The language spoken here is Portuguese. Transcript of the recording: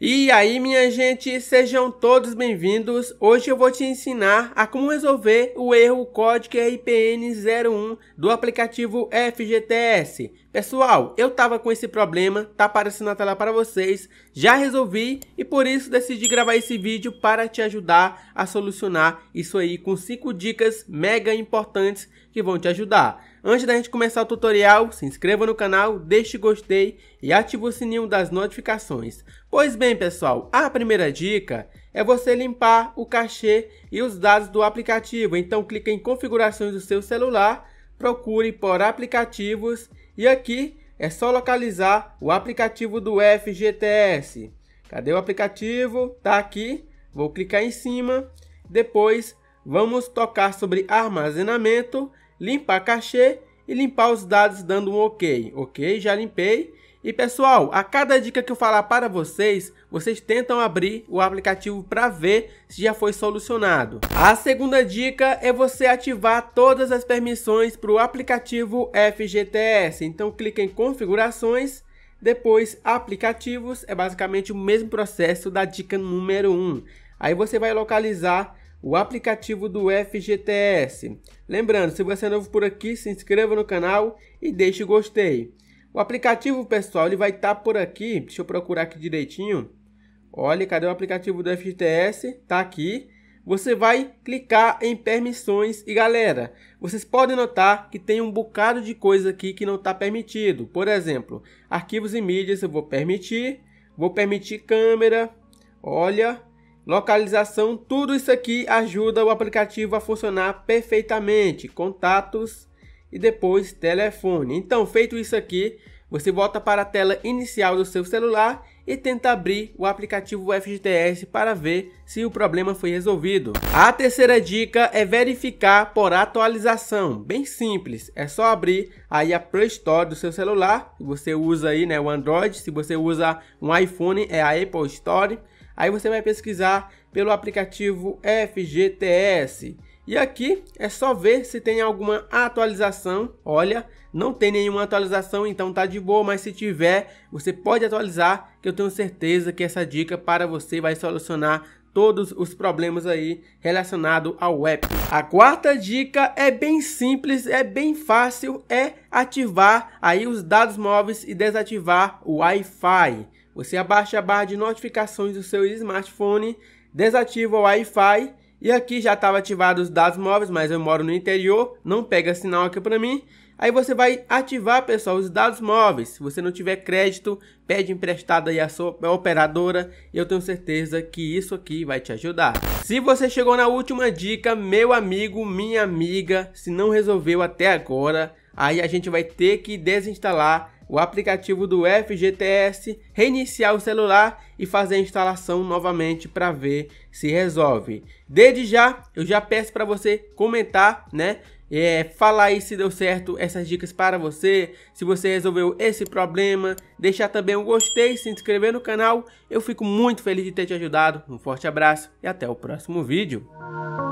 E aí, minha gente, sejam todos bem-vindos. Hoje eu vou te ensinar a como resolver o erro código RPN01 do aplicativo FGTS. Pessoal, eu tava com esse problema, tá aparecendo na tela para vocês, já resolvi e por isso decidi gravar esse vídeo para te ajudar a solucionar isso aí com 5 dicas mega importantes que vão te ajudar. Antes da gente começar o tutorial, se inscreva no canal, deixe gostei e ative o sininho das notificações. Pois bem pessoal, a primeira dica é você limpar o cachê e os dados do aplicativo, então clica em configurações do seu celular, procure por aplicativos e aqui é só localizar o aplicativo do FGTS. Cadê o aplicativo? Tá aqui. Vou clicar em cima. Depois vamos tocar sobre armazenamento, limpar cachê e limpar os dados dando um OK. OK, já limpei. E pessoal, a cada dica que eu falar para vocês, vocês tentam abrir o aplicativo para ver se já foi solucionado. A segunda dica é você ativar todas as permissões para o aplicativo FGTS. Então clique em configurações depois, aplicativos é basicamente o mesmo processo da dica número 1. Aí você vai localizar o aplicativo do FGTS. Lembrando, se você é novo por aqui, se inscreva no canal e deixe o gostei. O aplicativo, pessoal, ele vai estar tá por aqui. Deixa eu procurar aqui direitinho. Olha, cadê o aplicativo do FGTS? Tá aqui. Você vai clicar em permissões e galera, vocês podem notar que tem um bocado de coisa aqui que não está permitido. Por exemplo, arquivos e mídias eu vou permitir, vou permitir câmera, olha, localização, tudo isso aqui ajuda o aplicativo a funcionar perfeitamente. Contatos, e depois telefone. Então, feito isso aqui, você volta para a tela inicial do seu celular e tenta abrir o aplicativo FGTS para ver se o problema foi resolvido. A terceira dica é verificar por atualização, bem simples, é só abrir aí a Play Store do seu celular, se você usa aí né, o Android, se você usa um iPhone é a Apple Store, Aí você vai pesquisar pelo aplicativo FGTS. E aqui é só ver se tem alguma atualização. Olha, não tem nenhuma atualização, então tá de boa, mas se tiver, você pode atualizar, que eu tenho certeza que essa dica para você vai solucionar todos os problemas aí relacionados ao app. A quarta dica é bem simples, é bem fácil, é ativar aí os dados móveis e desativar o Wi-Fi. Você abaixa a barra de notificações do seu smartphone, desativa o Wi-Fi e aqui já estava ativado os dados móveis, mas eu moro no interior, não pega sinal aqui para mim. Aí você vai ativar, pessoal, os dados móveis. Se você não tiver crédito, pede emprestado aí a sua operadora. Eu tenho certeza que isso aqui vai te ajudar. Se você chegou na última dica, meu amigo, minha amiga, se não resolveu até agora, aí a gente vai ter que desinstalar o aplicativo do FGTS, reiniciar o celular e fazer a instalação novamente para ver se resolve. Desde já, eu já peço para você comentar, né? É, falar aí se deu certo essas dicas para você, se você resolveu esse problema, deixar também um gostei, se inscrever no canal. Eu fico muito feliz de ter te ajudado. Um forte abraço e até o próximo vídeo.